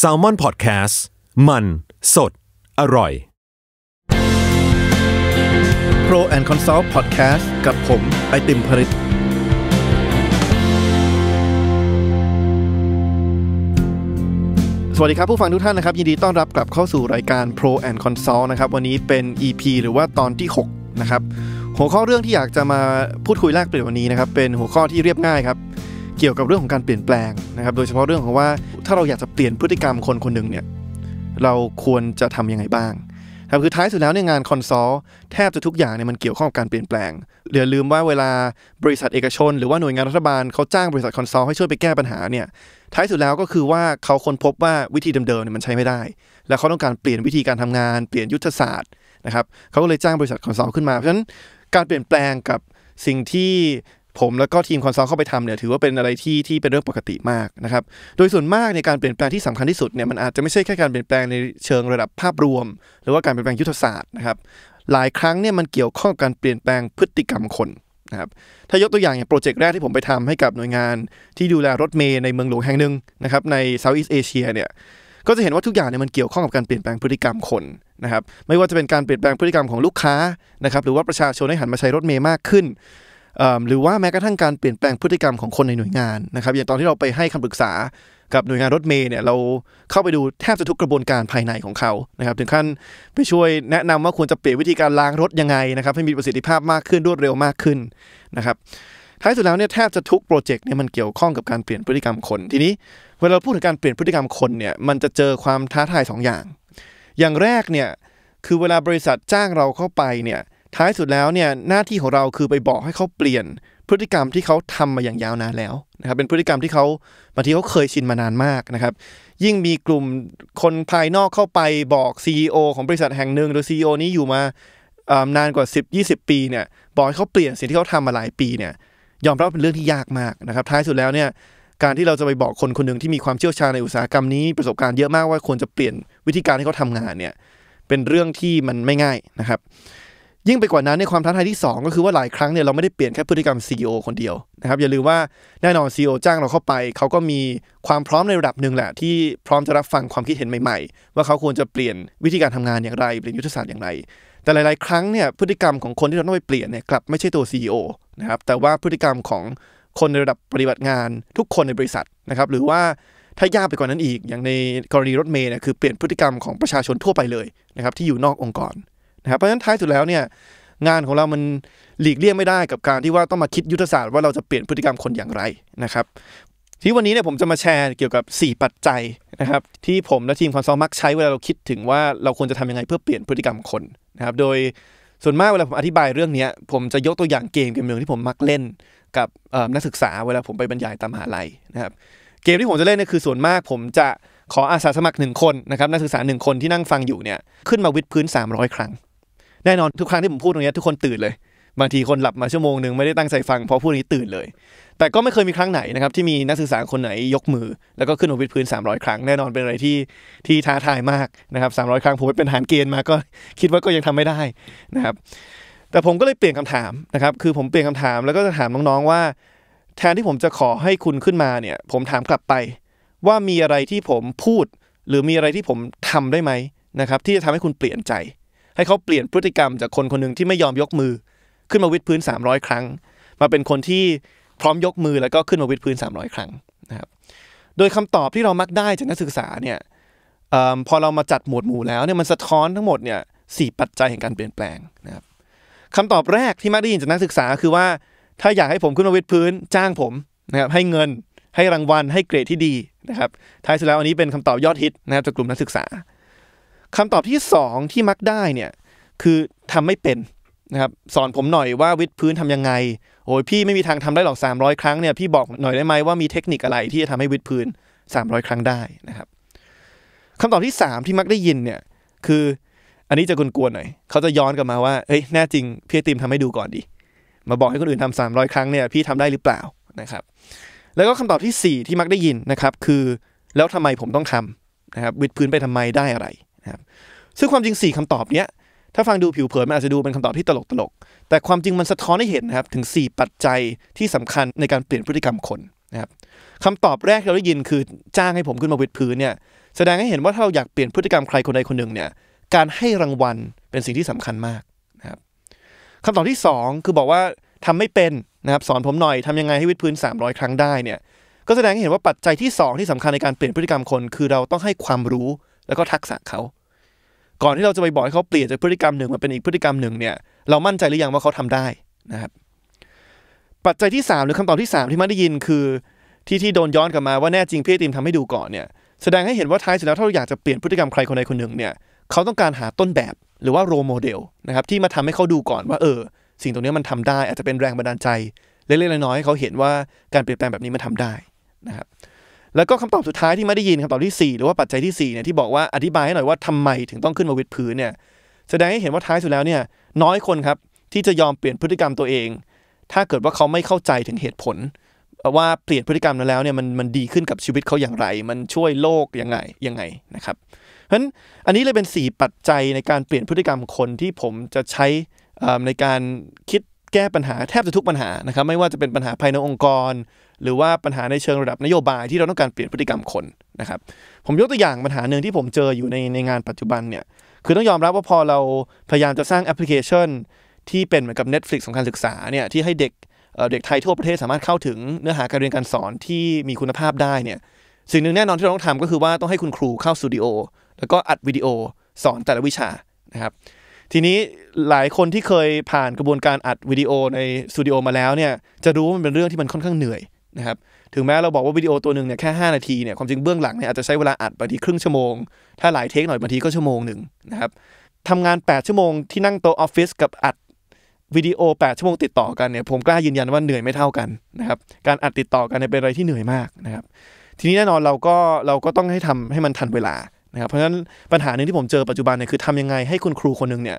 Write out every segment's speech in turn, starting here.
s a l ม o n PODCAST มัน สด อร่อย Pro and Consult Podcast กับผมไอติมผลิตสวัสดีครับผู้ฟังทุกท่านนะครับ ยินดีต้อนรับกลับเข้าสู่รายการ Pro and Consult นะครับวันนี้เป็น EP หรือว่าตอนที่6นะครับหัวข้อเรื่องที่อยากจะมาพูดคุยแลกเปลี่ยนวันนี้นะครับเป็นหัวข้อที่เรียบง่ายครับเกี่ยวกับเรื่องของการเปลี่ยนแปลงนะครับโดยเฉพาะเรื่องของว่า ถ้าเราอยากจะเปลี่ยนพฤติกรรมคนคนหนึ่งเนี่ยเราควรจะทํำยังไงบ้างครับคือท้ายสุดแล้วในงานคอนซลแทบจะทุกอย่างเนี่ยมันเกี่ยวข้องกับการเปลี่ยนแปลงอย่าลืมว่าเวลาบริษัทเอกชนหรือว่าหน่วยงานรัฐบาลเขาจ้างบริษัทคอนซลให้ช่วยไปแก้ปัญหาเนี่ยท้ายสุดแล้วก็คือว่าเขาค้นพบว่าวิธีเดิมๆเนี่ยมันใช้ไม่ได้ แล้วเขาต้องการเปลี่ยนวิธีการทำงานเปลี่ยนยุทธศาสตร์นะครับเขาก็เลยจ้างบริษัทคอนซลขึ้นมาเพราะฉะนั้นการเปลี่ยนแปลงกับสิ่งที่ผมแล้วก็ทีมคอนซัลท์เข้าไปทำเนี่ยถือว่าเป็นอะไรที่ที่เป็นเรื่องปกติมากนะครับโดยส่วนมากในการเปลี่ยนแปลงที่สำคัญที่สุดเนี่ยมันอาจจะไม่ใช่แค่การเปลี่ยนแปลงในเชิงระดับภาพรวม หรือว่าการเปลี่ยนแปลงยุทธศาสตร์นะครับหลายครั้งเนี่ยมันเกี่ยวข้องกับการเปลี่ยนแปลงพฤติกรรมคนนะครับถ้ายกตัวอย่างอย่างโปรเจกต์แรกที่ผมไปทำให้กับหน่วยงานที่ดูแลรถเมย์ในเมืองหลวงแห่งหนึ่งนะครับในเซาท์อีสเอเชียเนี่ยก็จะเห็นว่าทุกอย่างเนี่ยมันเกี่ยวข้องกับการเปลี่ยนแปลงพฤติกรรมคนนะครับไม่ว่าจะเป็นการเปลี่ยนแปลงพฤติกรรมของลูกค้านะครับหรือว่าประชาชนให้หันมาใช้รถเมย์มากขึ้นหรือว่าแม้กระทั่งการเปลี่ยนแปลงพฤติกรรมของคนในหน่วยงานนะครับอย่างตอนที่เราไปให้คำปรึกษากับหน่วยงานรถเมย์เนี่ยเราเข้าไปดูแทบจะทุกกระบวนการภายในของเขานะครับถึงขั้นไปช่วยแนะนำว่าควรจะเปลี่ยนวิธีการล้างรถยังไงนะครับให้มีประสิทธิภาพมากขึ้นรวดเร็วมากขึ้นนะครับท้ายสุดแล้วเนี่ยแทบจะทุกโปรเจกต์เนี่ยมันเกี่ยวข้องกับการเปลี่ยนพฤติกรรมคนทีนี้เวลาพูดถึงการเปลี่ยนพฤติกรรมคนเนี่ยมันจะเจอความท้าทาย2ออย่าง อย่างแรกเนี่ยคือเวลาบริษัทจ้างเราเข้าไปเนี่ยท้ายสุดแล้วเนี่ยหน้าที่ของเราคือไปบอกให้เขาเปลี่ยนพฤติกรรมที่เขาทำมาอย่างยาวนานแล้วนะครับเป็นพฤติกรรมที่เขาบางทีเขาเคยชินมานานมากนะครับ ยิ่งมีกลุ่มคนภายนอกเข้าไปบอก CEO ของบริษัทแห่งหนึ่งหรือ CEO นี้อยู่มานานกว่า 10-20 ปีเนี่ยบอกให้เขาเปลี่ยนสิ่งที่เขาทำมาหลายปีเนี่ยยอมรับเป็นเรื่องที่ยากมากนะครับ ท้ายสุดแล้วเนี่ยการที่เราจะไปบอกคนคนหนึ่งที่มีความเชี่ยวชาญในอุตสาหกรรมนี้ประสบการณ์เยอะมากว่าควรจะเปลี่ยนวิธีการที่เขาทางานเนี่ยเป็นเรื่องที่มันไม่ง่ายนะครับยิ่งไปกว่านั้นในความท้าทายที่ 2 ก็คือว่าหลายครั้งเนี่ยเราไม่ได้เปลี่ยนแค่พฤติกรรม CEO คนเดียวนะครับอย่าลืมว่าแน่นอน CEO จ้างเราเข้าไปเขาก็มีความพร้อมในระดับหนึ่งแหละ ที่พร้อมจะรับฟังความคิดเห็นใหม่ ๆ ว่าเขาควรจะเปลี่ยนวิธีการทำงานอย่างไรเปลี่ยนยุทธศาสตร์อย่างไรแต่หลายๆ ครั้งเนี่ยพฤติกรรมของคนที่เราต้องไปเปลี่ยนเนี่ยกลับไม่ใช่ตัว CEO นะครับแต่ว่าพฤติกรรมของคนในระดับปฏิบัติงานทุกคนในบริษัทนะครับหรือว่าถ้ายากไปกว่านั้นอีก อย่างในกรณีรถเมย์เนี่ยคือเปลี่ยนพฤติกรรมของประชาชนทั่วไปเลยนะครับที่อยู่นอกองค์กรนะครับเพราะฉะนั้นท้ายสุดแล้วเนี่ยงานของเรา มันหลีกเลี่ยงไม่ได้กับการที่ว่าต้องมาคิดยุทธศาสตร์ ว่าเราจะเปลี่ยนพฤติกรรมคนอย่างไรนะครับที่วันนี้เนี่ยผมจะมาแชร์เกี่ยวกับ 4 ปัจจัยนะครับที่ผมและทีมคอนซัลมักใช้เวลาเราคิดถึงว่าเราควรจะทำยังไงเพื่อเปลี่ยนพฤติกรรมคนนะครับโดยส่วนมากเวลาผมอธิบายเรื่องนี้ผมจะยกตัวอย่างเกมเกมหนึ่งที่ผมมักเล่นกับนักศึกษาเวลาผมไปบรรยายตามมหาลัยนะครับเกมที่ผมจะเล่นเนี่ยคือส่วนมากผมจะขออาสาสมัครหนึ่งคนนะครับนักศึกษาหนึ่งคนที่นั่งฟังอยู่เนี่ยขึ้นมาวิดพื้น 300 ครั้งแน่นอนทุกครั้งที่ผมพูดตรงนี้ทุกคนตื่นเลยบางทีคนหลับมาชั่วโมงหนึ่งไม่ได้ตั้งใจฟังเพราะพูดนี้ตื่นเลย แต่ก็ไม่เคยมีครั้งไหนนะครับที่มีนักศึกษาคนไหนยกมือ แล้วก็ขึ้นหอวิดพื้น300 ครั้งแน่นอนเป็นอะไรที่ที่ท้าทายมากนะครับ300 ครั้งผมเป็นฐานเกณฑ์มาก็คิดว่าก็ยังทำไม่ได้นะครับแต่ผมก็เลยเปลี่ยนคำถามนะครับคือผมเปลี่ยนคำถามแล้วก็จะถามน้องๆว่า แทนที่ผมจะขอให้คุณขึ้นมาเนี่ยผมถามกลับไป ว่ามีอะไรที่ผมพูด หรือมีอะไรที่ผมทำได้ไหมนะครับที่จะทำให้คุณเปลี่ยนใจให้เขาเปลี่ยนพฤติกรรมจากคนคนหนึ่งที่ไม่ยอมยกมือ ขึ้นมาวิดพื้น 300 ครั้ง มาเป็นคนที่พร้อมยกมือแล้วก็ขึ้นมาวิดพื้น 300 ครั้งนะครับโดยคำตอบที่เรามักได้จากนักศึกษาเนี่ยอพอเรามาจัดหมวดหมู่แล้วเนี่ยมันสะท้อนทั้งหมดเนี่ยสปัจจัยแห่งการเปลี่ยนแปลงนะครับคำตอบแรกที่มักได้ยินจากนักศึกษา คือว่า ถ้าอยากให้ผมขึ้นมาวิดพื้นจ้างผมนะครับให้เงินให้รางวัล ให้เกรดที่ดีนะครับท้ายสุดแล้วอันนี้เป็นคำตอบยอดฮิตนะครับจากกลุ่มนักศึกษาคำตอบที่2ที่มักได้เนี่ยคือทำไม่เป็นนะครับสอนผมหน่อยว่าวิดพื้นทํำยังไงโอ้ยพี่ไม่มีทางทำได้หรอก 300 ครั้งเนี่ยพี่บอกหน่อยได้ไหมว่ามีเทคนิคอะไรที่จะทำให้วิดพื้น 300 ครั้งได้นะครับคำตอบที่ 3 ที่มักได้ยินเนี่ยคืออันนี้จะกวนๆหน่อยเขาจะย้อนกลับมาว่าเฮ้ยแน่จริงพี่ติมทำให้ดูก่อนดิมาบอกให้คนอื่นทำ300 ครั้งเนี่ยพี่ทำได้หรือเปล่านะครับ แล้วก็คำตอบที่ 4 ที่มักได้ยินนะครับ คือแล้วทำไมผมต้องทำนะครับวิดพื้นไปทำไมได้อะไรนะครับซึ่งความจริง 4 คำตอบเนี้ยถ้าฟังดูผิวเผินมันอาจจะดูเป็นคำตอบที่ตลกตลก แต่ความจริงมันสะท้อนให้เห็นนะครับถึง 4 ปัจจัยที่สำคัญในการเปลี่ยนพฤติกรรมคนนะครับคำตอบแรกที่เราได้ยินคือจ้างให้ผมขึ้นมาวิดพื้นเนี่ยแสดงให้เห็นว่า ถ้าเราอยากเปลี่ยนพฤติกรรมใครคนใดคนหนึ่งเนี่ยการให้รางวัลเป็นสิ่งที่สำคัญมากนะครับคำตอบที่ 2 คือบอกว่าทำไม่เป็นนะครับสอนผมหน่อยทำยังไงให้วิดพื้น 300 ครั้งได้เนี่ยก็แสดงให้เห็นว่าปัจจัยที่2ที่สำคัญในการเปลี่ยนพฤติกรรมคนคือเราต้องให้ความรู้แล้วก็ทักษะเขา ก่อนที่เราจะไปบอกให้เขาเปลี่ยนจากพฤติกรรมหนึ่งมาเป็นอีกพฤติกรรมหนึ่งเนี่ย เรามั่นใจหรือยังว่าเขาทำได้นะครับ ปัจจัยที่ 3 หรือคำตอบที่ 3 ที่มาได้ยินคือ ที่ที่โดนย้อนกลับมาว่าแน่จริงพี่ติมทำให้ดูก่อนเนี่ยแสดงให้เห็นว่าท้ายสุดแล้วถ้าเราอยากจะเปลี่ยนพฤติกรรมใครคนใดคนหนึ่งเนี่ยเขาต้องการหาต้นแบบหรือว่าโรโมเดลนะครับที่มาทำให้เขาดูก่อนว่าเออ สิ่งตรงนี้มันทำได้ อาจจะเป็นแรงบันดาลใจเล็กๆน้อยๆให้เขาเห็นว่าการเปลี่ยนแปลงแบบนี้มันทำได้นะครับแล้วก็คำตอบสุดท้ายที่ไม่ได้ยินคำตอบที่ 4 หรือว่าปัจจัยที่4เนี่ยที่บอกว่าอธิบายให้หน่อยว่า ทำไมถึงต้องขึ้นมาวิดพื้นเนี่ยแสดงให้เห็นว่าท้ายสุดแล้วเนี่ยน้อยคนครับที่จะยอมเปลี่ยนพฤติกรรมตัวเอง ถ้าเกิดว่าเขาไม่เข้าใจถึงเหตุผล ว่าเปลี่ยนพฤติกรรมนั้นแล้วเนี่ยมันมันดีขึ้นกับชีวิตเขาอย่างไร มันช่วยโลกยังไงยังไงนะครับเพราะฉะนั้นอันนี้เลยเป็น 4 ปัจจัยในการเปลี่ยนพฤติกรรมคนที่ผมจะใช้ในการคิดแก้ปัญหาแทบจะทุกปัญหานะครับ ไม่ว่าจะเป็นปัญหาภายในองค์กรหรือว่าปัญหาในเชิงระดับนโยบายที่เราต้องการเปลี่ยนพฤติกรรมคนนะครับผมยกตัวอย่างปัญหาหนึ่งที่ผมเจออยู่ในในงานปัจจุบันเนี่ยคือต้องยอมรับว่าพอเราพยายามจะสร้างแอปพลิเคชัน ที่เป็นเหมือนกับ Netflix ของการศึกษาเนี่ยที่ให้เด็กเด็กไทยทั่วประเทศสามารถเข้าถึงเนื้อหาการเรียนการสอนที่มีคุณภาพได้เนี่ยสิ่งหนึ่งแน่นอนที่เราต้องทำก็คือว่าต้องให้คุณครูเข้าสตูดิโอแล้วก็อัดวิดีโอสอนแต่ละวิชานะครับทีนี้หลายคนที่เคยผ่านกระบวนการอัดวิดีโอในสตูดิโอมาแล้วเนี่ยจะรู้ว่ามันเป็นเรื่องที่มันค่อนข้างเหนื่อยนะครับถึงแม้เราบอกว่าวิดีโอตัวหนึ่งเนี่ยแค่ 5 นาทีเนี่ยความจริงเบื้องหลังเนี่ยอาจจะใช้เวลาอัดบางทีครึ่งชั่วโมงถ้าหลายเทคหน่อยบางทีก็ชั่วโมงหนึ่งนะครับทำงาน 8 ชั่วโมงที่นั่งโต๊ะออฟฟิศกับอัดวิดีโอ8ชั่วโมงติดต่อกันเนี่ยผมกล้ายืนยันว่าเหนื่อยไม่เท่ากันนะครับการอัดติดต่อกันเป็นอะไรที่เหนื่อยมากนะครับทีนี้แน่นอนเราก็เราก็ต้องให้ทำให้มันทันเวลานะครับเพราะฉะนั้นปัญหาหนึ่งที่ผมเจอปัจจุบันเนี่ยคือทำยังไงให้คุณครูคนหนึ่งเนี่ย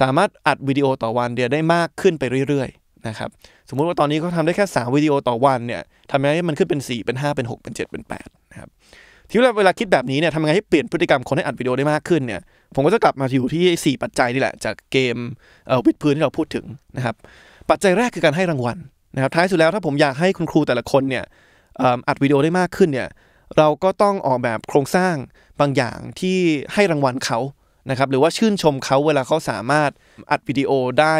สามารถอัดวิดีโอต่อวันเดียได้มากขึ้นไปเรื่อยนะครับสมมุติว่าตอนนี้เขาทาได้แค่ 3 วิดีโอต่อวันเนี่ยทำยังไงให้มันขึ้นเป็น 4 เป็น 5 เป็น 6 เป็น 7 เป็น8นะครับทีนี้เวลาคิดแบบนี้เนี่ยทำยังไงให้เปลี่ยนพฤติกรรมคนให้อัดวิดีโอได้มากขึ้นเนี่ยผมก็จะกลับมาอยู่ที่ 4 ปัจจัยนี่แหละ จากเกมเอ่อวิดพื้นที่เราพูดถึงนะครับปัจจัยแรกคือการให้รางวัลนะครับท้ายสุดแล้วถ้าผมอยากให้คุณครูแต่ละคนเนี่ยอัดวิดีโอได้มากขึ้นเนี่ยเราก็ต้องออกแบบโครงสร้างบางอย่างที่ให้รางวัลเขานะครับหรือว่าชื่นชมเขาเวลาเขาสามารถอัดวิดีโอได้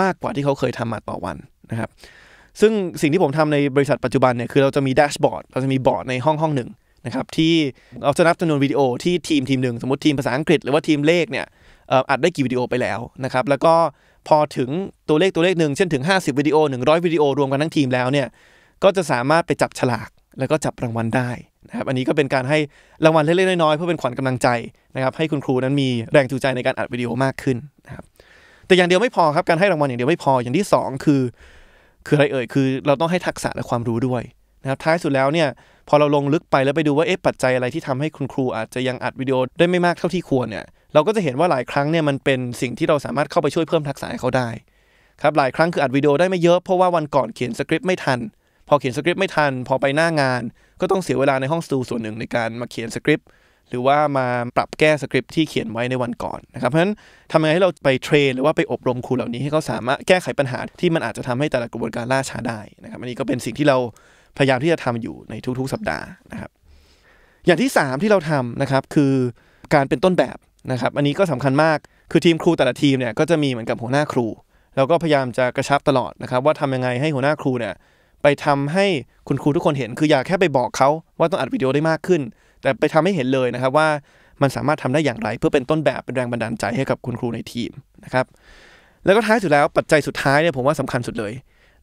มากกว่าที่เขาเคยทำมาต่อวันนะครับ ซึ่งสิ่งที่ผมทำในบริษัทปัจจุบันเนี่ยคือเราจะมีแดชบอร์ดเราจะมีบอร์ดในห้องห้องหนึ่งนะครับ ที่เราจะนับจำนวนวิดีโอที่ทีมทีมหนึ่ง สมมติทีมภาษาอังกฤษหรือว่าทีมเลขเนี่ยอัดได้กี่วิดีโอไปแล้วนะครับ แล้วก็พอถึงตัวเลขตัวเลขหนึ่งเช่นถึง 50 วิดีโอ 100 วิดีโอรวมกันทั้งทีมแล้วเนี่ยก็จะสามารถไปจับฉลากแล้วก็จับรางวัลได้นะครับ อันนี้ก็เป็นการให้รางวัลเล็กๆน้อยๆเพื่อเป็นขวัญกำลังใจนะครับ ให้คุณครูนั้นมีแรงจูงใจในการอัดวิดีโอมากขึ้นนะครับแต่อย่างเดียวไม่พอครับการให้รางวัลอย่างเดียวไม่พออย่างที่ 2 คือ คืออะไรเอ่ยคือ เราต้องให้ทักษะและความรู้ด้วยนะครับท้ายสุดแล้วเนี่ยพอเราลงลึกไปแล้วไปดูว่าเอ๊ะปัจจัยอะไรที่ทำให้คุณครูอาจจะยังอัดวิดีโอได้ไม่มากเท่าที่ควรเนี่ยเราก็จะเห็นว่าหลายครั้งเนี่ยมันเป็นสิ่งที่เราสามารถเข้าไปช่วยเพิ่มทักษะให้เขาได้ครับหลายครั้งคืออัดวิดีโอได้ไม่เยอะเพราะว่าวันก่อนเขียนสคริปต์ไม่ทันพอเขียนสคริปต์ไม่ทันพอไปหน้างานก็ต้องเสียเวลาในห้องสตูส่วนหนึ่งในการมาเขียนสคริปต์หรือว่ามาปรับแก้สคริปที่เขียนไว้ในวันก่อนนะครับเพราะฉะนั้นทำยังไงให้เราไปเทรนหรือว่าไปอบรมครูเหล่านี้ให้เขาสามารถแก้ไขปัญหาที่มันอาจจะทำให้แต่ละกระบวนการล่าช้าได้นะครับ อันนี้ก็เป็นสิ่งที่เราพยายามที่จะทำอยู่ในทุกๆสัปดาห์นะครับอย่างที่ 3 ที่เราทำนะครับคือการเป็นต้นแบบนะครับอันนี้ก็สำคัญมากคือทีมครูแต่ละทีมเนี่ยก็จะมีเหมือนกับหัวหน้าครูเราก็พยายามจะกระชับตลอดนะครับว่าทำยังไงให้หัวหน้าครูเนี่ยไปทำให้คุณครูทุกคนเห็น คืออยากแค่ไปบอกเขาว่าต้องอัดวิดีโอได้มากขึ้นแต่ไปทำให้เห็นเลยนะครับว่ามันสามารถทำได้อย่างไรเพื่อเป็นต้นแบบ เป็นแรงบันดาลใจให้กับคุณครูในทีมนะครับแล้วก็ท้ายสุดแล้วปัจจัยสุดท้ายเนี่ยผมว่าสำคัญสุดเลย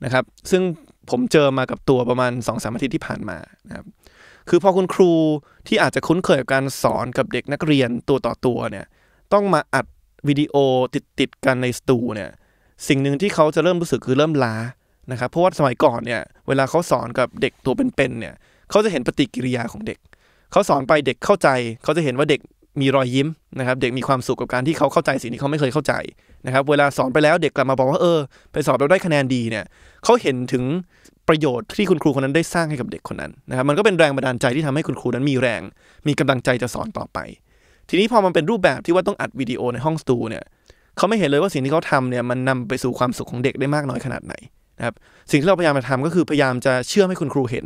นะครับซึ่งผมเจอมากับตัวประมาณ2อสามอาทิตย์ที่ผ่านมานะครับคือพอคุณครูที่อาจจะคุ้นเคยกับการสอนกับเด็กนักเรียนตัวต่อตัวเนี่ยต้องมาอัดวิดีโอติดติดกันในสตูเนี่ยสิ่งหนึ่งที่เขาจะเริ่มรู้สึกคือเริ่มล้านะครับเพราะว่าสมัยก่อนเนี่ยเวลาเขาสอนกับเด็กตัวเป็นๆเนี่ยเขาจะเห็นปฏิกิริยาของเด็กเขาสอนไปเด็กเข้าใจ เขาจะเห็นว่าเด็กมีรอยยิ้มนะครับเด็กมีความสุขกับการที่เขาเข้าใจสิ่งที่เขาไม่เคยเข้าใจนะครับ เวลาสอนไปแล้วเด็กกลับมาบอกว่าเออไปสอบเราได้คะแนนดีเนี่ย เขาเห็นถึงประโยชน์ที่คุณครูคนนั้นได้สร้างให้กับเด็กคนนั้นนะครับมันก็เป็นแรงบันดาลใจที่ทำให้คุณครูนั้นมีแรงมีกำลังใจจะสอนต่อไป ทีนี้พอมันเป็นรูปแบบที่ว่าต้องอัดวิดีโอในห้องสตูเนี่ยเขาไม่เห็นเลยว่าสิ่งที่เขาทำเนี่ยมันนำไปสู่ความสุขของเด็กได้มากน้อยขนาดไหนนะครับสิ่งที่เราพยายามจะทำก็คือพยายามจะเชื่อให้คุณครูเห็น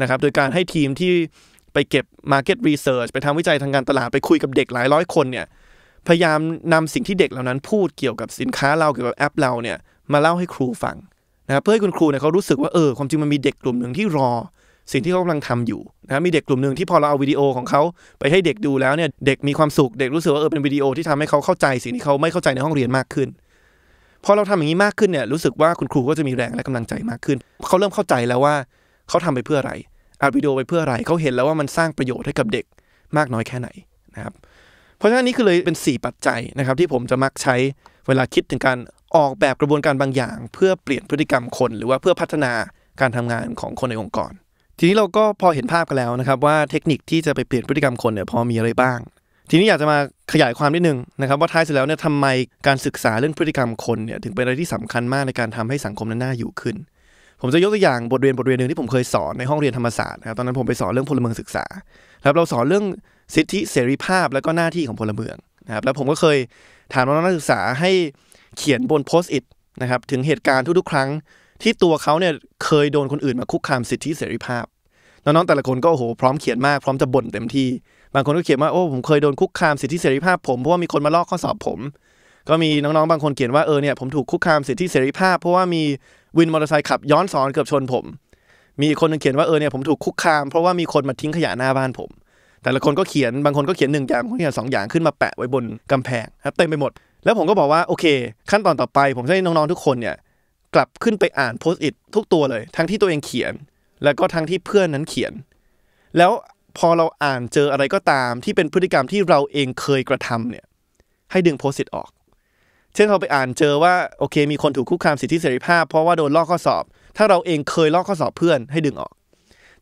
นะครับโดยการให้ทีมที่ไปเก็บ Market Research ไปทำวิจัยทางการตลาดไปคุยกับเด็กหลายร้อยคนเนี่ยพยายามนำสิ่งที่เด็กเหล่านั้นพูดเกี่ยวกับสินค้าเราเกี่ยวกับแอปเราเนี่ย มาเล่าให้ครูฟังนะครับเพื่อให้คุณครูเนี่ยเขารู้สึกว่าเออความจริงมันมีเด็กกลุ่มหนึ่งที่รอ สิ่งที่เขากำลังทำอยู่นะมีเด็กกลุ่มหนึ่งที่พอเราเอา วิดีโอของเขาไปให้เด็กดูแล้วเนี่ยเด็กมีความสุขเด็กรู้สึกว่าเออเป็นวิดีโอที่ทำให้เขาเข้าใจสิ่งที่เขาไม่เข้าใจในห้องเรียนมากขึ้นพอเราทำอย่างนี้มากขึ้นเนี่ย รู้สึกว่าคุณครูก็จะมีแรงและกำลังใจมากขึ้นเขาเริ่มเข้าใจแล้วว่าเขาทำไปเพื่ออะไรอัดวิดีโอไปเพื่ออะไรเขาเห็นแล้วว่ามันสร้างประโยชน์ให้กับเด็กมากน้อยแค่ไหนนะครับ เพราะฉะนั้นนี่คือเลยเป็น 4 ปัจจัยนะครับที่ผมจะมักใช้เวลาคิดถึงการออกแบบกระบวนการบางอย่างเพื่อเปลี่ยนพฤติกรรมคน หรือว่าเพื่อพัฒนาการทำงานของคนในองค์กร ทีนี้เราก็พอเห็นภาพกันแล้วนะครับว่าเทคนิคที่จะไปเปลี่ยนพฤติกรรมคนเนี่ยพอมีอะไรบ้าง ทีนี้อยากจะมาขยายความนิดนึงนะครับ ว่าท้ายสุดแล้วเนี่ยทำไมการศึกษาเรื่องพฤติกรรมคนเนี่ยถึงเป็นอะไรที่สำคัญมากในการทำให้สังคมนั้นน่าอยู่ขึ้นผมจะยกตัวอย่างบทเรียนบทเรียนหนึ่งที่ผมเคยสอนในห้องเรียนธรรมศาสตร์นะครับตอนนั้นผมไปสอนเรื่องพลเมืองศึกษาครับเราสอนเรื่องสิทธิเสรีภาพและก็หน้าที่ของพลเมืองนะครับแล้วผมก็เคย ถามน้องนักศึกษาให้เขียนบนโพสต์อิทนะครับถึงเหตุการณ์ทุกๆ ครั้ง ที่ตัวเขาเนี่ยเคยโดนคนอื่นมาคุกคามสิทธิเสรีภาพ น้องๆแต่ละคนก็โอ้โหพร้อมเขียนมากพร้อมจะบ่นเต็มที่บางคนก็เขียนว่าโอ้ผมเคยโดนคุกคามสิทธิเสรีภาพผมเพราะว่ามีคนมาลอกข้อสอบผม ก็มีน้องๆบางคนเขียนว่าเออเนี่ยผมถูกคุกคามสิทธิเสรีภาพเพราะว่ามีวิน มอเตอร์ไซค์ขับ ย้อนสอนเกือบชนผม มีคนนึงเขียนว่า เออเนี่ยผมถูก คุกคาม เพราะว่ามีคนมาทิ้ง ขยะหน้าบ้านผม แต่ละคนก็เขียนบางคนก็เขียนหนึ่งอย่างบางคนเขียนสองอย่างขึ้นมาแปะไว้บนกำแพง ครับเต็มไปหมด แล้วผมก็บอกว่าโอเค ขั้นตอนต่อไปผมจะให้น้องๆทุกคนเนี่ย กลับขึ้นไปอ่านโพสต์อิททุกตัวเลย ทั้งที่ตัวเองเขียน แล้วก็ทั้งที่เพื่อนนั้นเขียน แล้วพอเราอ่านเจออะไรก็ตามที่เป็นพฤติกรรมที่เราเองเคยกระทำเนี่ยให้ดึงโพสต์อิทออกเช่นเราไปอ่านเจอว่าโอเคมีคนถูกคุกคามสิทธิเสรีภาพ เพราะว่าโดนลอกข้อสอบ ถ้าเราเองเคยลอกข้อสอบเพื่อนให้ดึงออก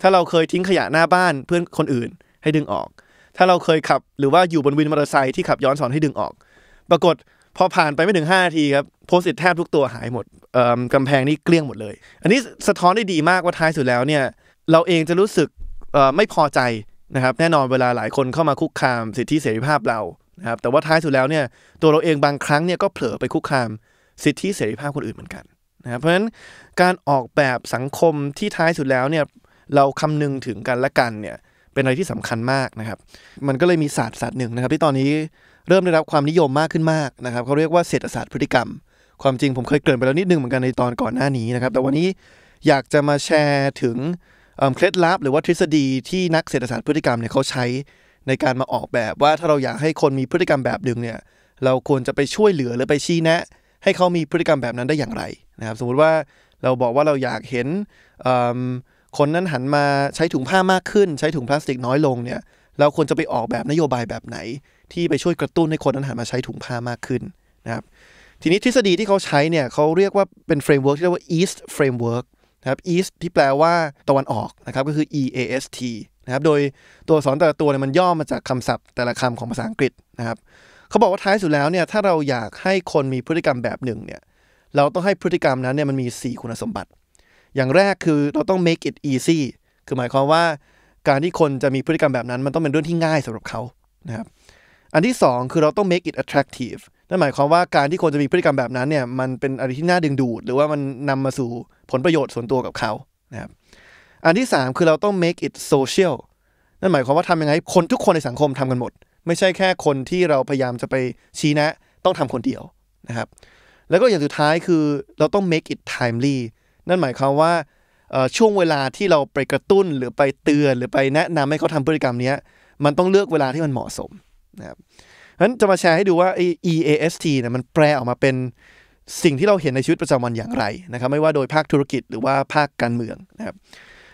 ถ้าเราเคยทิ้งขยะหน้าบ้านเพื่อนคนอื่นให้ดึงออก ถ้าเราเคยขับหรือว่าอยู่บนวินมอเตอร์ไซค์ที่ขับย้อนสอนให้ดึงออก ปรากฏพอผ่านไปไม่ถึง5นาทีครับโพสต์ิทแทบทุกตัวหายหมดกำแพงนี่เกลี้ยงหมดเลย อันนี้สะท้อนได้ดีมากว่าท้ายสุดแล้วเนี่ยเราเองจะรู้สึกไม่พอใจนะครับ แน่นอนเวลาหลายคนเข้ามาคุกคามสิทธิเสรีภาพเรานะครับแต่ว่าท้ายสุดแล้วเนี่ยตัวเราเองบางครั้งเนี่ยก็เผลอไปคุกคามสิทธิเสรีภาพคนอื่นเหมือนกันนะครับ เพราะฉะนั้นการออกแบบสังคมที่ท้ายสุดแล้วเนี่ยเราคำนึงถึงกันและกันเนี่ยเป็นอะไรที่สำคัญมากนะครับ มันก็เลยมีศาสตร์ศาสตร์หนึ่งนะครับ ที่ตอนนี้เริ่มได้รับความนิยมมากขึ้นมากนะครับเขาเรียกว่าเศรษฐศาสตร์พฤติกรรม ความจริงผมเคยเกริ่นไปแล้วนิดนึงเหมือนกันในตอนก่อนหน้านี้นะครับ แต่วันนี้อยากจะมาแชร์ถึงเคล็ดลับหรือว่าทฤษฎีที่นักเศรษฐศาสตร์พฤติกรรมเนี่ยเขาใช้ในการมาออกแบบว่าถ้าเราอยากให้คนมีพฤติกรรมแบบหนึ่งเนี่ยเราควรจะไปช่วยเหลือหรือไปชี้แนะ ให้เขามีพฤติกรรมแบบนั้นได้อย่างไรนะครับสมมุติว่าเราบอกว่าเราอยากเห็นคนนั้นหันมาใช้ถุงผ้ามากขึ้นใช้ถุงพลาสติกน้อยลงเนี่ยเราควรจะไปออกแบบนโยบายแบบไหน ที่ไปช่วยกระตุ้นให้คนนั้นหันมาใช้ถุงผ้ามากขึ้นนะครับทีนี้ทฤษฎีที่เขาใช้เนี่ยเขาเรียกว่าเป็นเฟรมเวิร์กที่เรียกว่า East Framework นะครับ East ที่แปลว่าตะวันออกนะครับก็คือ EAST ะครับโดยตัวสอนแต่ละตัวเนี่ยมันย่อมาจากคำศัพท์แต่ละคำของภาษาอังกฤษนะครับ เขาบอกว่าท้ายสุดแล้วเนี่ยถ้าเราอยากให้คนมีพฤติกรรมแบบหนึ่งเนี่ยเราต้องให้พฤติกรรมนั้นเนี่ยมันมี 4 คุณสมบัติ อย่างแรกคือเราต้อง make it easy คือหมายความว่าการที่คนจะมีพฤติกรรมแบบนั้น มันต้องเป็นเรื่องที่ง่ายสำหรับเขานะครับอันที่ 2 คือเราต้อง make it attractive นั่นหมายความว่าการที่คนจะมีพฤติกรรมแบบนั้นเนี่ยมันเป็นอะไรที่น่าดึงดูดหรือว่ามันนำมาสู่ผลประโยชน์ส่วนตัวกับเขานะครับอันที่ 3 คือเราต้อง make it social นั่นหมายความว่าทำยังไง คนทุกคนในสังคมทำกันหมด ไม่ใช่แค่คนที่เราพยายามจะไปชี้แนะ ต้องทำคนเดียวนะครับแล้วก็อย่างสุดท้ายคือเราต้อง make it timely นั่นหมายความว่า ช่วงเวลาที่เราไปกระตุ้นหรือไปเตือน หรือไปแนะนำให้เขาทำพฤติกรรมนี้ มันต้องเลือกเวลาที่มันเหมาะสมนะครับนั้นจะมาแชร์ให้ดูว่า EAST เนี่ยมันแปลออกมาเป็นสิ่งที่เราเห็นในชีวิตประจำวันอย่างไรนะครับ ไม่ว่าโดยภาคธุรกิจหรือว่าภาคการเมืองนะครับ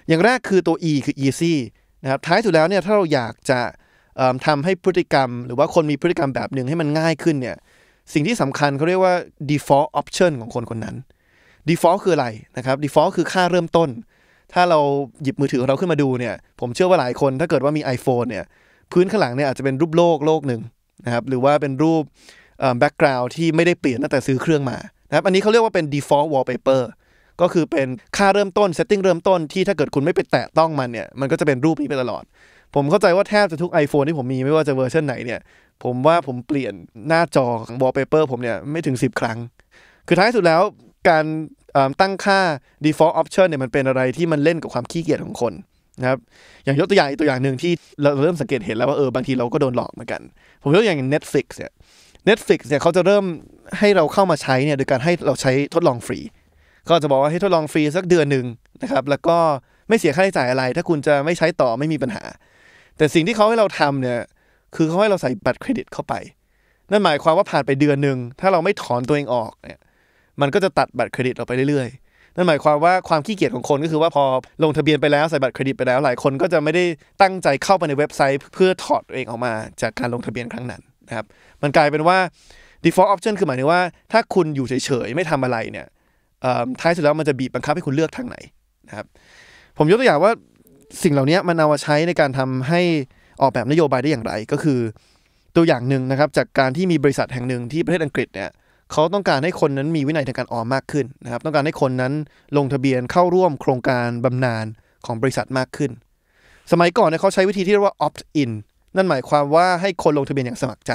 อย่างแรกคือตัว E คือ easy นะครับ ท้ายสุดแล้วเนี่ยถ้าเราอยากจะทำให้พฤติกรรมหรือว่าคนมีพฤติกรรมแบบหนึ่งให้มันง่ายขึ้นเนี่ยสิ่งที่สำคัญเขาเรียกว่า default option ของคนคนนั้น default คืออะไรนะครับ default คือค่าเริ่มต้น ถ้าเราหยิบมือถือของเราขึ้นมาดูเนี่ยผมเชื่อว่าหลายคนถ้าเกิดว่ามี iPhone เนี่ยพื้นข้างหลังเนี่ยอาจจะเป็นรูปโลกโลกหนึ่งนะครับหรือว่าเป็นรูป background ที่ไม่ได้เปลี่ยนตั้งแต่ซื้อเครื่องมานะครับอันนี้เขาเรียกว่าเป็น default wallpaper ก็คือเป็นค่าเริ่มต้นเซตติ้งเริ่มต้นที่ถ้าเกิดคุณไม่ไปแตะต้องมันเนี่ยมันก็จะเป็นรูปนี้ไปตลอด ผมเข้าใจว่าแทบจะทุก iPhone ที่ผมมีไม่ว่าจะเวอร์ชันไหนเนี่ยผมว่าผมเปลี่ยนหน้าจอของวอลเปเปอร์ผมเนี่ยไม่ถึง 10 ครั้ง คือท้ายสุดแล้วการตั้งค่า default option เนี่ยมันเป็นอะไรที่มันเล่นกับความขี้เกียจของคนนะครับอย่างยกตัวอย่างตัวอย่างหนึ่งที่เราเริ่มสังเกตเห็นแล้วว่าเออบางทีเราก็โดนหลอกเหมือนกัน ผมยกตัวอย่าง Netflix เนี่ย Netflix เนี่ยเขาจะเริ่มให้เราเข้ามาใช้เนี่ยโดยการให้เราใช้ทดลองฟรีก็จะบอกว่าให้ทดลองฟรีสักเดือนหนึ่งนะครับ แล้วก็ไม่เสียค่าใช้จ่ายอะไร ถ้าคุณจะไม่ใช้ต่อไม่มีปัญหา แต่สิ่งที่เขาให้เราทำเนี่ย คือเขาให้เราใส่บัตรเครดิตเข้าไป นั่นหมายความว่าผ่านไปเดือนหนึ่ง ถ้าเราไม่ถอนตัวเองออกเนี่ย มันก็จะตัดบัตรเครดิตเราไปเรื่อย ๆ นั่นหมายความว่าความขี้เกียจของคนก็คือว่าพอลงทะเบียนไปแล้วใส่บัตรเครดิตไปแล้ว หลายคนก็จะไม่ได้ตั้งใจเข้าไปในเว็บไซต์ เพื่อถอดตัวเองออกมา จากการลงทะเบียนครั้งนั้นนะครับ มันกลายเป็นว่า default option คือหมายถึงว่า ถ้าคุณอยู่เฉยๆไม่ทำอะไรเนี่ยท้ายสุดแล้วมันจะบีบบังคับให้คุณเลือกทางไหนนะครับ ผมยกตัวอย่างว่าสิ่งเหล่านี้มันเอามาใช้ในการทำให้ออกแบบนโยบายได้อย่างไรก็คือ ตัวอย่างหนึ่งนะครับจากการที่มีบริษัทแห่งหนึ่งที่ประเทศอังกฤษเนี่ยเขาต้องการให้คนนั้นมีวินัยทางการออมมากขึ้นนะครับต้องการให้คนนั้นลงทะเบียนเข้าร่วมโครงการบำนาญของบริษัทมากขึ้น สมัยก่อนเนี่ยเขาใช้วิธีที่เรียกว่า opt in นั่นหมายความว่าให้คนลงทะเบียนอย่างสมัครใจ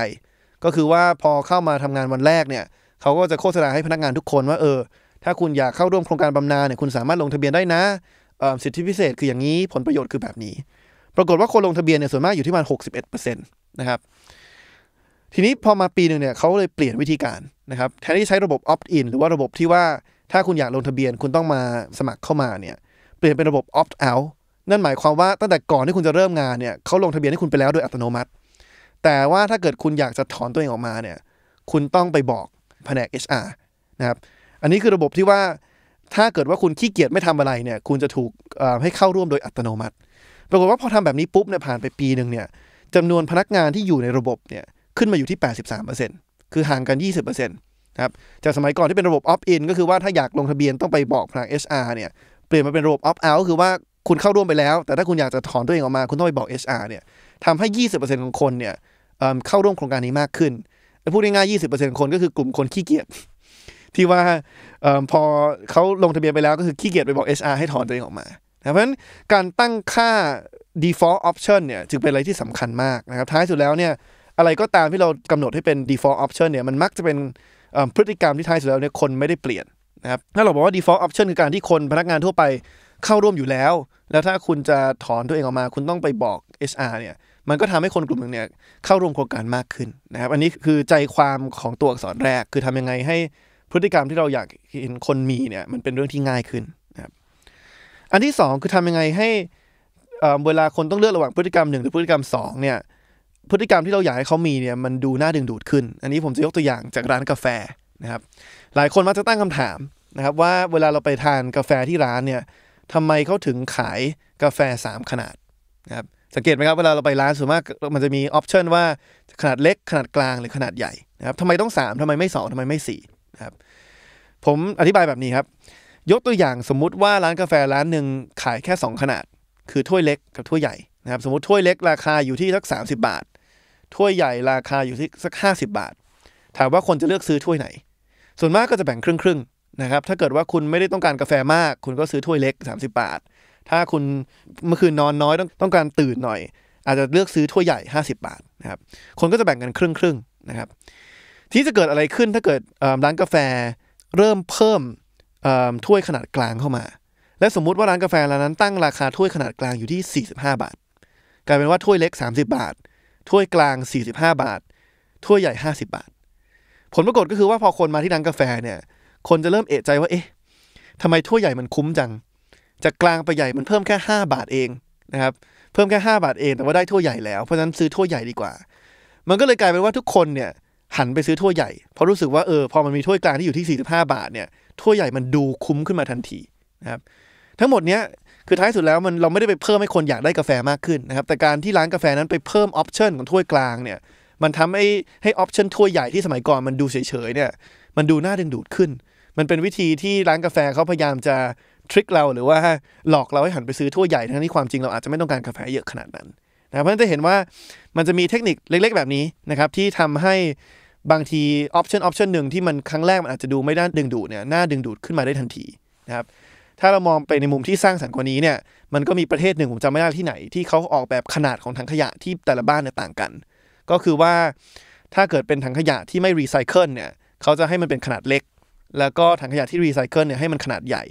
ก็คือว่าพอเข้ามาทำงานวันแรกเนี่ยเขาก็จะโฆษณาให้พนักงานทุกคนว่าเออถ้าคุณอยากเข้าร่วมโครงการบำนาญเนี่ยคุณสามารถลงทะเบียนได้นะสิทธิพิเศษ คืออย่างนี้ผลประโยชน์คือแบบนี้ ปรากฏว่าคนลงทะเบียนเนี่ยส่วนมากอยู่ที่ประมาณ61%นะครับทีนี้พอมาปีหนึ่งเนี่ยเขาเลยเปลี่ยนวิธีการนะครับแทนที่ใช้ระบบ opt-in หรือว่าระบบที่ว่าถ้าคุณอยากลงทะเบียนคุณต้องมาสมัครเข้ามาเนี่ยเปลี่ยนเป็นระบบ opt-out นั่นหมายความว่าตั้งแต่ก่อนที่คุณจะเริ่มงานเนี่ยเขาลงทะเบียนให้คุณไปแล้วโดยอัตโนมัติ แต่ว่าถ้าเกิดคุณอยากจะถอนตัวเองออกมาเนี่ยคุณต้องไปบอกแผนก HR นะครับอันนี้คือระบบที่ว่าถ้าเกิดว่าคุณขี้เกียจไม่ทำอะไรเนี่ยคุณจะถูกให้เข้าร่วมโดยอัตโนมัติปรากฏว่าพอทำแบบนี้ปุ๊บเนี่ยผ่านไปปีหนึ่งเนี่ยจำนวนพนักงานที่อยู่ในระบบเนี่ยขึ้นมาอยู่ที่ 83%คือห่างกัน 20%น์ครับจากสมัยก่อนที่เป็นระบบออฟอินก็คือว่าถ้าอยากลงทะเบียนต้องไปบอกทาง HR เนี่ยเปลี่ยนมาเป็นระบบออฟเอาท์คือว่าคุณเข้าร่วมไปแล้ว แต่ถ้าคุณอยากจะถอนตัวเองออกมาคุณต้องไปบอก HR เนี่ยทำให้ 20%ของคนเนี่ยเข้าร่วมโครงการนี้มากขึ้นพูดง่ายๆ20%คนก็คือกลุ่มคนขี้เกียจที่ว่าอพอเขาลงทะเบียนไปแล้วก็คือขี้เกียจไปบอก HR ให้ถอนตัวเองออกมา เพราะฉะนั้น การตั้งค่า default option เนี่ย จึงเป็นอะไรที่สำคัญมากนะครับ ท้ายสุดแล้วเนี่ย อะไรก็ตามที่เรากำหนดให้เป็น default option เนี่ยมันมักจะเป็นพฤติกรรมที่ท้ายสุดแล้วเนี่ยคนไม่ได้เปลี่ยนนะครับ ถ้าเราบอกว่า default option คือการที่คนพนักงานทั่วไปเข้าร่วมอยู่แล้ว แล้วถ้าคุณจะถอนตัวเองออกมาคุณต้องไปบอก HR เนี่ย มันก็ทำให้คนกลุ่มหนึ่งเนี่ยเข้าร่วมโครงการมากขึ้นนะครับ อันนี้คือใจความของตัวอักษรแรกคือทำยังไงให้พฤติกรรมที่เราอยากเห็นคนมีเนี่ยมันเป็นเรื่องที่ง่ายขึ้นนะครับอันที่ 2 คือทำยังไงให้เวลาคนต้องเลือกระหว่างพฤติกรรมหนึ่งหรือพฤติกรรม2เนี่ยพฤติกรรมที่เราอยากให้เขามีเนี่ยมันดูน่าดึงดูดขึ้น อันนี้ผมจะยกตัวอย่างจากร้านกาแฟนะครับหลายคนมักจะตั้งคำถามนะครับว่าเวลาเราไปทานกาแฟที่ร้านเนี่ยทำไมเขาถึงขายกาแฟ 3 ขนาดนะครับสังเกตไหมครับเวลาเราไปร้านส่วนมากมันจะมีออปชันว่าขนาดเล็กขนาดกลางหรือขนาดใหญ่นะครับทำไมต้อง 3 ทำไมไม่ 2 ทำไมไม่4ครับผมอธิบายแบบนี้ครับ ยกตัวอย่างสมมุติว่าร้านกาแฟร้านหนึ่งขายแค่ 2 ขนาดคือถ้วยเล็ก กับถ้วยใหญ่นะครับ สมมติถ้วยเล็ก ราคาอยู่ที่สัก 30 บาท ถ้วยใหญ่ราคาอยู่ที่สัก50 บาท ถามว่าคนจะเลือกซื้อถ้วยไหน ส่วนมากก็จะแบ่งครึ่งครึ่งนะครับ ถ้าเกิดว่าคุณไม่ได้ต้องการกาแฟมาก คุณก็ซื้อถ้วยเล็ก 30 บาท ถ้าคุณเมื่อคืนนอนน้อยต้องต้องการตื่นหน่อย อาจจะเลือกซื้อถ้วยใหญ่ 50 บาทนะครับ คนก็จะแบ่งกันครึ่งครึ่งนะครับที่จะเกิดอะไรขึ้นถ้าเกิดร้านกาแฟเริ่มเพิ่มถ้วยขนาดกลางเข้ามา และสมมุติว่าร้านกาแฟร้านนั้นตั้งราคาถ้วยขนาดกลางอยู่ที่ 45 บาท กลายเป็นว่าถ้วยเล็ก 30 บาทถ้วยกลาง 45 บาทถ้วยใหญ่ 50 บาท ผลปรากฏก็คือว่าพอคนมาที่ร้านกาแฟเนี่ยคนจะเริ่มเอะใจว่าเอ๊ะทำไมถ้วยใหญ่มันคุ้มจัง จากกลางไปใหญ่มันเพิ่มแค่5บาทเองนะครับเพิ่มแค่5บาทเองแต่ว่าได้ถ้วยใหญ่แล้ว เพราะฉะนั้นซื้อถ้วยใหญ่ดีกว่า มันก็เลยกลายเป็นว่าทุกคนเนี่ยหันไปซื้อถ้วยใหญ่เพราะรู้สึกว่าเออพอมันมีถ้วยกลางที่อยู่ที่ 45 บาทเนี่ยถ้วยใหญ่มันดูคุ้มขึ้นมาทันทีนะครับทั้งหมดเนี้ยคือท้ายสุดแล้วมันเราไม่ได้ไปเพิ่มให้คนอยากได้กาแฟมากขึ้นนะครับแต่การที่ร้านกาแฟนั้นไปเพิ่มออปชันของถ้วยกลางเนี่ยมันทำให้ให้ออปชันถ้วยใหญ่ที่สมัยก่อนมันดูเฉยๆเนี่ยมันดูน่าดึงดูดขึ้น มันเป็นวิธีที่ร้านกาแฟเขาพยายามจะทริคเราหรือว่าหลอกเราให้หันไปซื้อถ้วยใหญ่ทั้งที่ความจริงเราอาจจะไม่ต้องการกาแฟเยอะขนาดนั้นนะเพราะฉะนั้นจะเห็นว่ามันจะมีเทคนิคเล็กๆ แบบนี้นะครับที่ทำให้บางทีออปชันออปชันหนึ่งที่มันครั้งแรกมันอาจจะดูไม่ได้ดึงดูดเนี่ยน่าดึงดูดขึ้นมาได้ทันทีนะครับถ้าเรามองไปในมุมที่สร้างสรรค์กว่านี้เนี่ยมันก็มีประเทศหนึ่งผมจำไม่ได้ที่ไหน ที่เขาออกแบบขนาดของถังขยะที่แต่ละบ้านเนี่ยต่างกัน ก็คือว่าถ้าเกิดเป็นถังขยะที่ไม่รีไซเคิลเนี่ยเขาจะให้มันเป็นขนาดเล็ก แล้วก็ถังขยะที่รีไซเคิลเนี่ยให้มันขนาดใหญ่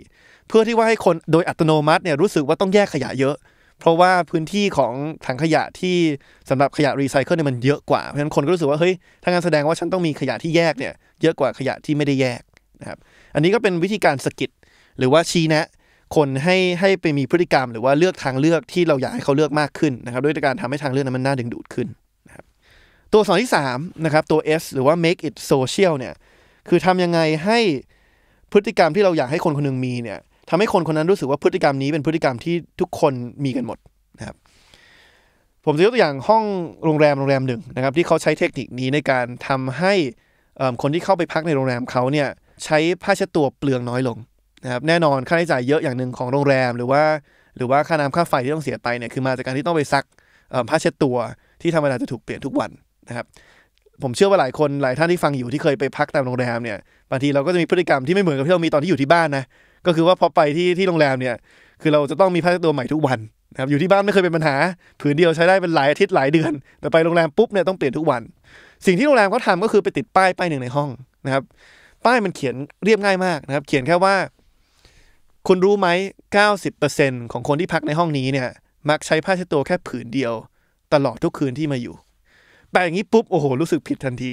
เพื่อที่ว่าให้คนโดยอัตโนมัติเนี่ยรู้สึกว่าต้องแยกขยะเยอะเพราะว่าพื้นที่ของถังขยะที่สำหรับขยะรีไซเคิลเนี่ยมันเยอะกว่า เพราะฉะนั้นคนก็รู้สึกว่าเฮ้ย ถ้างั้นแสดงว่าฉันต้องมีขยะที่แยกเนี่ยเยอะกว่าขยะที่ไม่ได้แยกนะครับ อันนี้ก็เป็นวิธีการสกิดหรือว่าชี้แนะ คนให้ให้ไปมีพฤติกรรม หรือว่าเลือกทางเลือกที่เราอยากให้เขาเลือกมากขึ้นนะครับด้วยการทำให้ทางเลือกนั้นมันน่าดึงดูดขึ้นนะครับตัวสองที่3นะครับตัว S หรือว่า make it social เนี่ยคือทำยังไงให้พฤติกรรมที่เราอยากให้คนคนนึงมีเนี่ยทำให้คนคนนั้นรู้สึกว่าพฤติกรรมนี้เป็นพฤติกรรมที่ทุกคนมีกันหมดนะครับผมจะยกตัวอย่างห้องโรงแรมโรงแรมหนึ่งนะครับที่เขาใช้เทคนิคนี้ในการทำให้คนที่เข้าไปพักในโรงแรมเขาเนี่ยใช้ผ้าเช็ดตัวเปลืองน้อยลงนะครับแน่นอนค่าใช้จ่ายเยอะอย่างหนึ่งของโรงแรมหรือว่าหรือว่าค่าน้ำค่าไฟที่ต้องเสียไปเนี่ยคือมาจากการที่ต้องไปซักผ้าเช็ดตัว ที่ธรรมดาจะถูกเปลี่ยนทุกวันนะครับผมเชื่อว่าหลายคนหลายท่านที่ฟังอยู่ที่เคยไปพักตามโรงแรมเนี่ยบางทีเราก็จะมีพฤติกรรมที่ไม่เหมือนกับที่เรามีตอนที่อยู่ที่บ้านนะก็คือว่าพอไปที่ที่โรงแรมเนี่ย คือเราจะต้องมีผ้าเช็ดตัวใหม่ทุกวันนะครับอยู่ที่บ้านไม่เคยเป็นปัญหา ผืนเดียวใช้ได้เป็นหลายอาทิตย์หลายเดือน แต่ไปโรงแรมปุ๊บเนี่ยต้องเปลี่ยนทุกวัน สิ่งที่โรงแรมเขาทาก็คือไปติดป้ายป้ายหนึ่งในห้องนะครับ ป้ายมันเขียนเรียบง่ายมากนะครับเขียนแค่ว่าคุณรู้ไหม90%ของคนที่พักในห้องนี้เนี่ยมักใช้ผ้าเช็ดตัวแค่ผืนเดียว ตลอดทุกคืนที่มาอยู่ แปลอย่างนี้ปุ๊บโอ้โหรู้สึกผิดทันที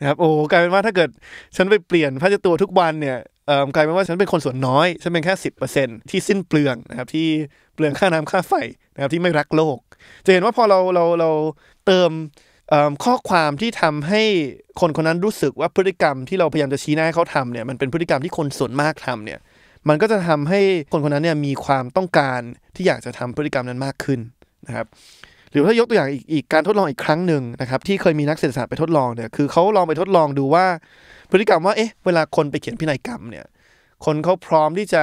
นะครับโอ้กลายเป็นว่าถ้าเกิดฉันไปเปลี่ยนผ้าเช็ดตัวทุกวันเนี่ยกลายเป็นว่าฉันเป็นคนส่วนน้อยฉันเป็นแค่สิบเปอร์เซ็นที่สิ้นเปลืองนะครับที่เปลืองค่าน้ำค่าไฟนะครับที่ไม่รักโลก จะเห็นว่าพอเราเราเราเติมข้อความที่ทำให้คนคนนั้นรู้สึกว่าพฤติกรรมที่เราพยายามจะชี้หน้าให้เขาทำเนี่ยมันเป็นพฤติกรรมที่คนส่วนมากทำเนี่ยมันก็จะทำให้คนคนนั้นเนี่ยมีความต้องการที่อยากจะทำพฤติกรรมนั้นมากขึ้นนะครับรือถ้ายกตัวอย่างอีกการทดลองอีกครั้งหนึ่งนะครับที่เคยมีนักเศรษฐศาสตร์ไปทดลองเนี่ยคือเขาลองไปทดลองดูว่าพฤติกรรมว่าเอ๊ะเวลาคนไปเขียนพินัยกรรมเนี่ยคนเขาพร้อมที่จะ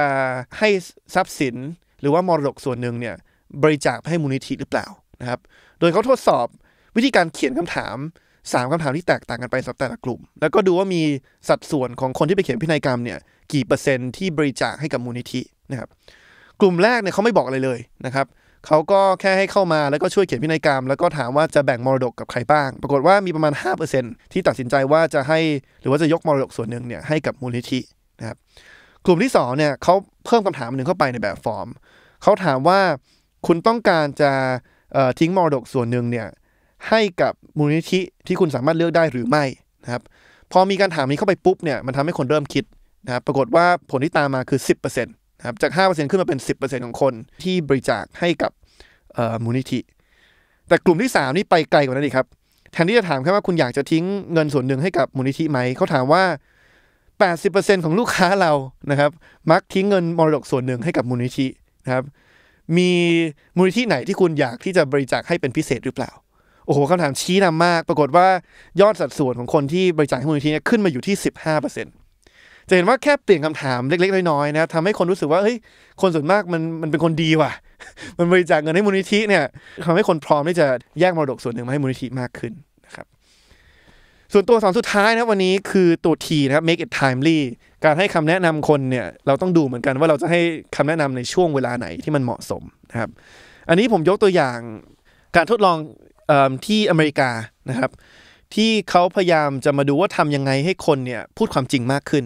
ให้ทรัพย์สินหรือว่ามรดกส่วนหนึ่งเนี่ยบริจาคให้มูลนิธิหรือเปล่านะครับ โดยเขาทดสอบวิธีการเขียนคำถาม3คำถามที่แตกต่างกันไปสำหรับแต่ละกลุ่ม แล้วก็ดูว่ามีสัดส่วนของคนที่ไปเขียนพินัยกรรมเนี่ยกี่เปอร์เซ็นต์ที่บริจาคให้กับมูลนิธินะครับกลุ่มแรกเนี่ยเขาไม่บอกอะไรเลยนะครับเขาก็แค่ให้เข้ามา แล้วก็ช่วยเขียนพินัยกรรมแล้วก็ถามว่าจะแบ่งมรดกกับใครบ้าง ปรากฏว่ามีประมาณ 5%ที่ตัดสินใจว่าจะให้หรือว่าจะยกมรดกส่วนหนึ่งเนี่ยให้กับมูลนิธินะครับกลุ่มที่2เนี่ยเขาเพิ่มคำถามหนึ่งเข้าไปในแบบฟอร์มเขาถามว่าคุณต้องการจะทิ้งมรดกส่วนหนึ่งเนี่ยให้กับมูลนิธิที่คุณสามารถเลือกได้หรือไม่นะครับพอมีการถามนี้เข้าไปปุ๊บเนี่ยมันทำให้คนเริ่มคิดนะครับปรากฏว่าผลที่ตามมาคือ 10%นครับจาก5%ขึ้นมาเป็น 10%ของคนที่บริจาคให้กับมูลนิธิแต่กลุ่มที่3นี่ไปไกลกว่านั้นอีกครับแทนที่จะถามแค่ว่าคุณอยากจะทิ้งเงินส่วนหนึ่งให้กับมูลนิธิไหมเขาถามว่า 80%ของลูกค้าเรานะครับมักทิ้งเงินมรดกส่วนหนึ่งให้กับมูลนิธินะครับมีมูลนิธิไหนที่คุณอยากที่จะบริจาคให้เป็นพิเศษหรือเปล่าโอ้โหคำถามชี้นำมาก ปรากฏว่ายอดสัดส่วนของคนที่บริจาคให้มูลนิธิขึ้นมาอยู่ที่ 15%เจะเห็นว่าแค่เปลี่ยนคำถามเล็กๆ น้อยๆ นะทำให้คนรู้สึกว่า เฮ้ย คนส่วนมากมันมันเป็นคนดีว่ะ มันบริจาคเงินให้มูลนิธิเนี่ยทำให้คนพร้อมที่จะแยกมรดกส่วนหนึ่งมาให้มูลนิธิมากขึ้นนะครับ ส่วนตัวสองสุดท้ายนะวันนี้คือตัวทีนะครับ make it timely การให้คำแนะนำคนเนี่ยเราต้องดูเหมือนกันว่าเราจะให้คำแนะนำในช่วงเวลาไหนที่มันเหมาะสมนะครับ อันนี้ผมยกตัวอย่างการทดลองที่อเมริกานะครับ ที่เขาพยายามจะมาดูว่าทำยังไงให้คนเนี่ยพูดความจริงมากขึ้น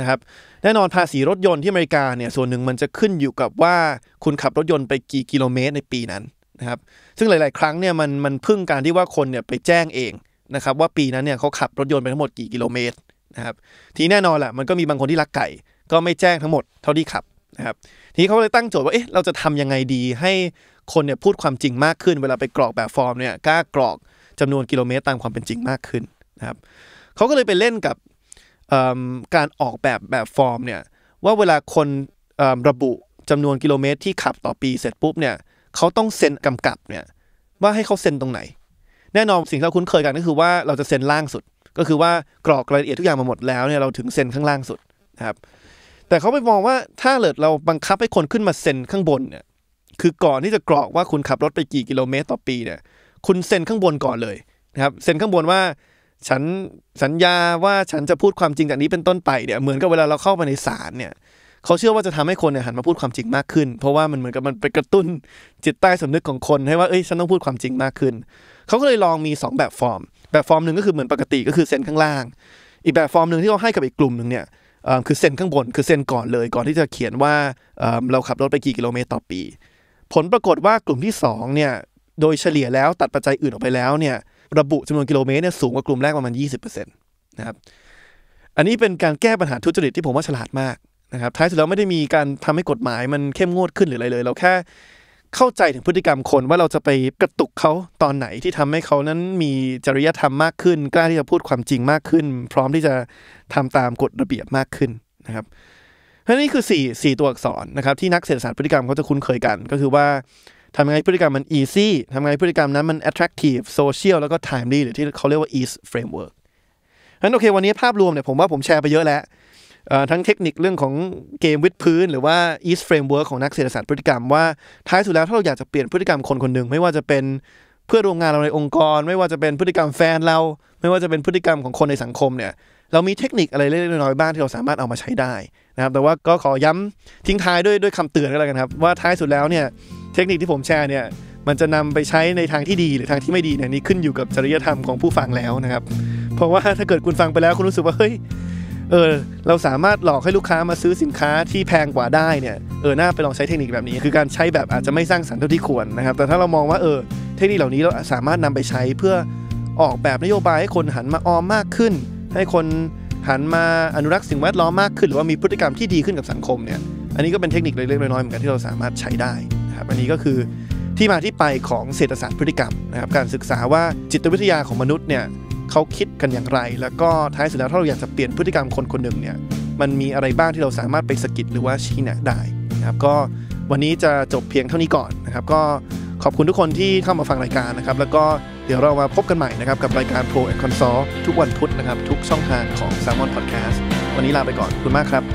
นะครับแน่นอนภาษีรถยนต์ที่อเมริกาเนี่ยส่วนหนึ่งมันจะขึ้นอยู่กับว่าคุณขับรถยนต์ไปกี่กิโลเมตรในปีนั้นนะครับซึ่งหลาย ๆ ครั้งเนี่ยมันมันพึ่งการที่ว่าคนเนี่ยไปแจ้งเองนะครับ ว่าปีนั้นเนี่ยเขาขับรถยนต์ไปทั้งหมดกี่กิโลเมตรนะครับทีแน่นอนแหละมันก็มีบางคนที่รักไก่ ก็ไม่แจ้งทั้งหมดเท่าที่ขับนะครับทีนี้เขาเลยตั้งโจทย์ว่าเอ๊ะเราจะทำยังไงดีให้คนเนี่ยพูดความจริงมากขึ้น เวลาไปกรอกแบบฟอร์มเนี่ยกล้ากรอกจำนวนกิโลเมตรตามความเป็นจริงมากขึ้นนะครับเขาก็เลยไปเล่นกับการออกแบบแบบฟอร์มเนี่ยว่าเวลาคนระบุจำนวนกิโลเมตร ที่ขับต่อปีเสร็จปุ๊บเนี่ยเขาต้องเซ็นกำกับเนี่ยว่าให้เขาเซ็นตรงไหน แน่นอนสิ่งที่เราคุ้นเคยกันก็คือว่าเราจะเซ็นล่างสุด ก็คือว่ากรอกรายละเอียดทุกอย่างมาหมดแล้วเนี่ยเราถึงเซ็นข้างล่างสุดนะครับแต่เขาไปมองว่าถ้าเกิดเราบังคับให้คนขึ้นมาเซ็นข้างบนเนี่ยคือก่อนที่จะกรอกว่าคุณขับรถไปกี่กิโลเมตรต่อปีเนี่ยคุณเซ็นข้างบนก่อนเลยนะครับเซ็นข้างบนว่าฉันสัญญาว่าฉันจะพูดความจริงจากนี้เป็นต้นไปเนี่ยเหมือนกับเวลาเราเข้าไปในศาลเนี่ยเขาเชื่อว่าจะทำให้คนเนี่ยหันมาพูดความจริงมากขึ้น เพราะว่ามันเหมือนกับมันไปกระตุ้นจิตใต้สำนึกของคนให้ว่าเอ้ยฉันต้องพูดความจริงมากขึ้น เขาก็เลยลองมี2แบบฟอร์มแบบฟอร์มหนึ่งก็คือเหมือนปกติก็คือเซ็นข้างล่าง อีกแบบฟอร์มหนึ่งที่เขาให้กับอีกกลุ่มหนึ่งเนี่ยคือเซ็นข้างบนคือเซ็นก่อนเลย ก่อนที่จะเขียนว่าเราขับรถไปกี่กิโลเมตรต่อปี ผลปรากฏว่ากลุ่มที่2เนี่ยโดยเฉลี่ยแล้วตัดปัจจัยอื่นออกไปแล้วเนี่ยระบุจำนวนกิโลเมตรเนี่ยสูงกว่ากลุ่มแรกประมาณ 20%นะครับอันนี้เป็นการแก้ปัญหาทุจริตที่ผมว่าฉลาดมากนะครับท้ายสุดแล้วไม่ได้มีการทำให้กฎหมายมันเข้มงวดขึ้นหรืออะไรเลย เราแค่เข้าใจถึงพฤติกรรมคนว่าเราจะไปกระตุกเขาตอนไหนที่ทำให้เขานั้นมีจริยธรรมมากขึ้น กล้าที่จะพูดความจริงมากขึ้น พร้อมที่จะทำตามกฎระเบียบมากขึ้นนะครับนี่คือ4่ตัวอักษรนะครับที่นักเศรษฐศาสตร์พฤติกรรมเขาจะคุ้นเคยกัน ก็คือว่าทำยังไงพฤติกรรมมัน easy ทำยังไงพฤติกรรมนั้นมัน attractive social แล้วก็ timely หรือที่เขาเรียกว่า ease framework งั้นโอเควันนี้ภาพรวมเนี่ยผมว่าผมแชร์ไปเยอะแล้ว ทั้งเทคนิคเรื่องของเกมวิดพื้น หรือว่า ease framework ของนักเศรษฐศาสตร์พฤติกรรม ว่าท้ายสุดแล้วถ้าเราอยากจะเปลี่ยนพฤติกรรมคนคนหนึ่งไม่ว่าจะเป็นเพื่อโรงงานเราในองค์กร ไม่ว่าจะเป็นพฤติกรรมแฟนเรา ไม่ว่าจะเป็นพฤติกรรมของคนในสังคมเนี่ยเรามีเทคนิคอะไรเล็กๆน้อยๆบ้างที่เราสามารถเอามาใช้ได้นะครับแต่ว่าก็ขอย้ำทิ้งท้ายด้วยด้วยคำเตือนกันแล้วกันครับว่าท้ายสุดแล้วเนี่ยทคนิคที่ผมแชร์เนี่ย มันจะนำไปใช้ในทางที่ดีหรือทางที่ไม่ดีเนี่ยนี่ขึ้นอยู่กับจริยธรรมของผู้ฟังแล้วนะครับ เพราะว่าถ้าเกิดคุณฟังไปแล้วคุณรู้สึกว่า เฮ้ย เออ เราสามารถหลอกให้ลูกค้ามาซื้อสินค้าที่แพงกว่าได้เนี่ย เออ น่าไปลองใช้เทคนิคแบบนี้ คือการใช้แบบอาจจะไม่สร้างสรรค์เท่าที่ควรนะครับ แต่ถ้าเรามองว่า เออ เทคนิคเหล่านี้เราสามารถนำไปใช้เพื่อออกแบบนโยบายให้คนหันมาออมมากขึ้น ให้คนหันมาอนุรักษ์สิ่งแวดล้อมมากขึ้น หรือว่ามีพฤติกรรมที่ดีขึ้นกับสังคมเนี่ยอันนี้ก็เป็นเทคนิคเล็กๆน้อยๆเหมือนกันที่เราสามารถใช้ได้อันนี้ก็คือที่มาที่ไปของเศรษฐศาสตร์พฤติกรรมนะครับการศึกษาว่าจิตวิทยาของมนุษย์เนี่ยเขาคิดกันอย่างไร แล้วก็ท้ายสุดแล้วถ้าเราอยากจะเปลี่ยนพฤติกรรมคนคนหนึ่งเนี่ยมันมีอะไรบ้างที่เราสามารถไปสกิดหรือว่าชี้แนะได้นะครับก็วันนี้จะจบเพียงเท่านี้ก่อนนะครับก็ขอบคุณทุกคนที่เข้ามาฟังรายการนะครับแล้วก็เดี๋ยวเรามาพบกันใหม่นะครับกับรายการ Pro a n d Consult ทุกวันพุธนะครับทุกช่องทางของ s a l m o n Podcast วันนี้ลาไปก่อนคุณมากครับ